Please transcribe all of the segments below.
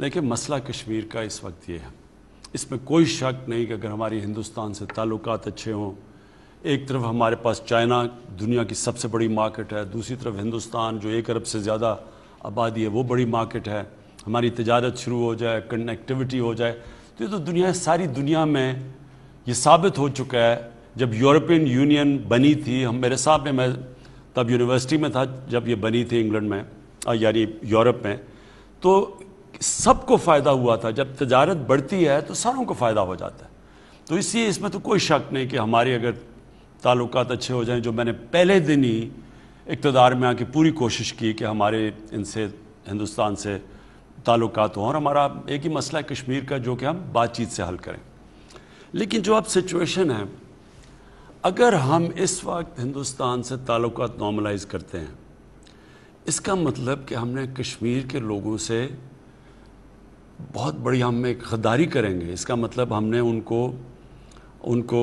लेकिन मसला कश्मीर का इस वक्त ये है इसमें कोई शक नहीं कि अगर हमारे हिंदुस्तान से ताल्लुक अच्छे हों एक तरफ हमारे पास चाइना दुनिया की सबसे बड़ी मार्केट है दूसरी तरफ हिंदुस्तान जो एक अरब से ज़्यादा आबादी है वो बड़ी मार्केट है हमारी तजारत शुरू हो जाए कनेक्टिविटी हो जाए तो ये तो दुनिया सारी दुनिया में ये साबित हो चुका है जब यूरोपियन यूनियन बनी थी हम मेरे साहब में मैं तब यूनिवर्सिटी में था जब ये बनी थी इंग्लैंड में यानी यूरोप में तो सबको फ़ायदा हुआ था जब तजारत बढ़ती है तो सारों को फ़ायदा हो जाता है तो इसलिए इसमें तो कोई शक नहीं कि हमारे अगर ताल्लुक अच्छे हो जाएँ जो मैंने पहले दिन ही इकतदार में आके पूरी कोशिश की कि हमारे इनसे हिंदुस्तान से ताल्लुक हों और हमारा एक ही मसला है कश्मीर का जो कि हम बातचीत से हल करें लेकिन जो अब सिचुएशन है अगर हम इस वक्त हिंदुस्तान से ताल्लुक नॉर्मलाइज करते हैं इसका मतलब कि हमने कश्मीर के लोगों से बहुत बड़ी हम एक गद्दारी करेंगे इसका मतलब हमने उनको उनको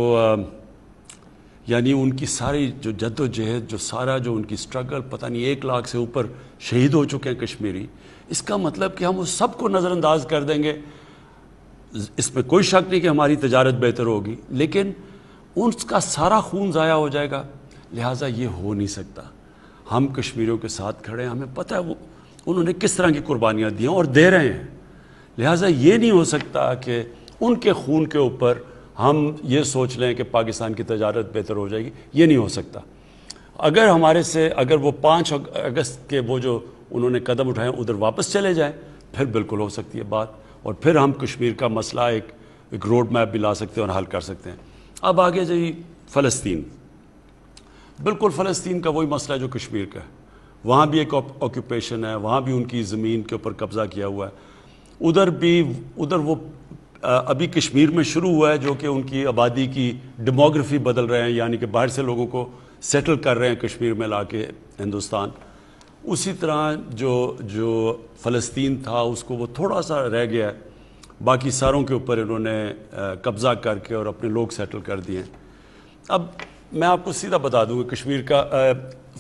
यानी उनकी सारी जो जद्दोजहद जो सारा जो उनकी स्ट्रगल पता नहीं एक लाख से ऊपर शहीद हो चुके हैं कश्मीरी इसका मतलब कि हम उस सबको नज़रअंदाज कर देंगे इसमें कोई शक नहीं कि हमारी तजारत बेहतर होगी लेकिन उनका सारा खून ज़ाया हो जाएगा लिहाजा ये हो नहीं सकता हम कश्मीरियों के साथ खड़े हैं हमें पता है वो उन्होंने किस तरह की कुर्बानियाँ दी हैं और दे रहे हैं लिहाजा ये नहीं हो सकता कि उनके खून के ऊपर हम ये सोच लें कि पाकिस्तान की तजारत बेहतर हो जाएगी ये नहीं हो सकता अगर हमारे से अगर वो पाँच अगस्त के वो जो उन्होंने कदम उठाए उधर वापस चले जाएँ फिर बिल्कुल हो सकती है बात और फिर हम कश्मीर का मसला एक एक रोड मैप भी ला सकते हैं और हल कर सकते हैं अब आगे जाइए फ़लस्तीन बिल्कुल फ़लस्तीन का वही मसला है जो कश्मीर का है वहाँ भी एक ऑक्यूपेशन है वहाँ भी उनकी ज़मीन के ऊपर कब्ज़ा किया हुआ है उधर भी उधर वो अभी कश्मीर में शुरू हुआ है जो कि उनकी आबादी की डेमोग्राफी बदल रहे हैं यानी कि बाहर से लोगों को सेटल कर रहे हैं कश्मीर में ला के हिंदुस्तान उसी तरह जो जो फ़लस्तीन था उसको वो थोड़ा सा रह गया है बाकी सारों के ऊपर इन्होंने कब्ज़ा करके और अपने लोग सेटल कर दिए अब मैं आपको सीधा बता दूँगा कश्मीर का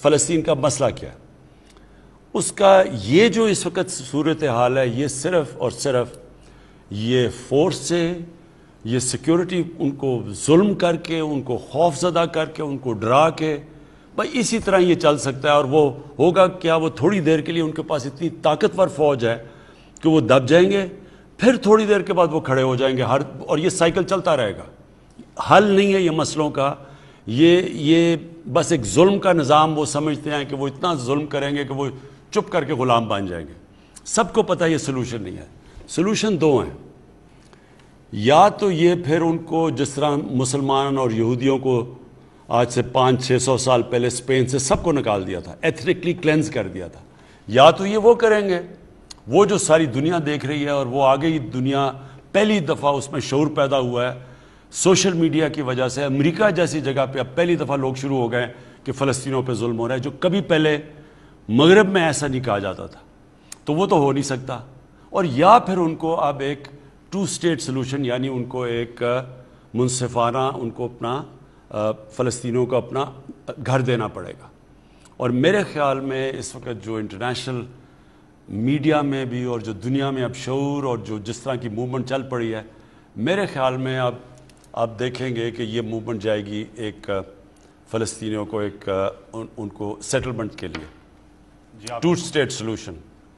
फ़लस्तीन का मसला क्या है उसका ये जो इस वक्त सूरत हाल है ये सिर्फ़ और सिर्फ ये फोर्स से ये सिक्योरिटी उनको जुल्म करके उनको खौफजदा करके उनको डरा के भाई इसी तरह ये चल सकता है और वो होगा क्या वो थोड़ी देर के लिए उनके पास इतनी ताकतवर फौज है कि वो दब जाएंगे फिर थोड़ी देर के बाद वो खड़े हो जाएंगे हर और ये साइकिल चलता रहेगा हल नहीं है ये मसलों का ये ये बस एक जुल्म का निज़ाम वो समझते हैं कि वो इतना जुल्म करेंगे कि वो चुप करके ग़ुलाम बन जाएंगे सबको पता है ये सोल्यूशन नहीं है सोल्यूशन दो हैं या तो ये फिर उनको जिस तरह मुसलमान और यहूदियों को आज से पाँच छः सौ साल पहले स्पेन से सबको निकाल दिया था एथनिकली क्लेंस कर दिया था या तो ये वो करेंगे वो जो सारी दुनिया देख रही है और वो आगे ही दुनिया पहली दफ़ा उसमें शोर पैदा हुआ है सोशल मीडिया की वजह से अमेरिका जैसी जगह पे अब पहली दफ़ा लोग शुरू हो गए कि फलस्तियों पे जुल्म हो रहा है जो कभी पहले मगरब में ऐसा नहीं कहा जाता था तो वो तो हो नहीं सकता और या फिर उनको अब एक टू स्टेट सोलूशन यानी उनको एक मुनफाना उनको अपना फ़लस्तीनों को अपना घर देना पड़ेगा और मेरे ख्याल में इस वक्त जो इंटरनेशनल मीडिया में भी और जो दुनिया में अब शूर और जो जिस तरह की मूवमेंट चल पड़ी है मेरे ख्याल में अब आप देखेंगे कि ये मूवमेंट जाएगी एक फ़लस्तीनियों को एक उन, उनको सेटलमेंट के लिए two state solution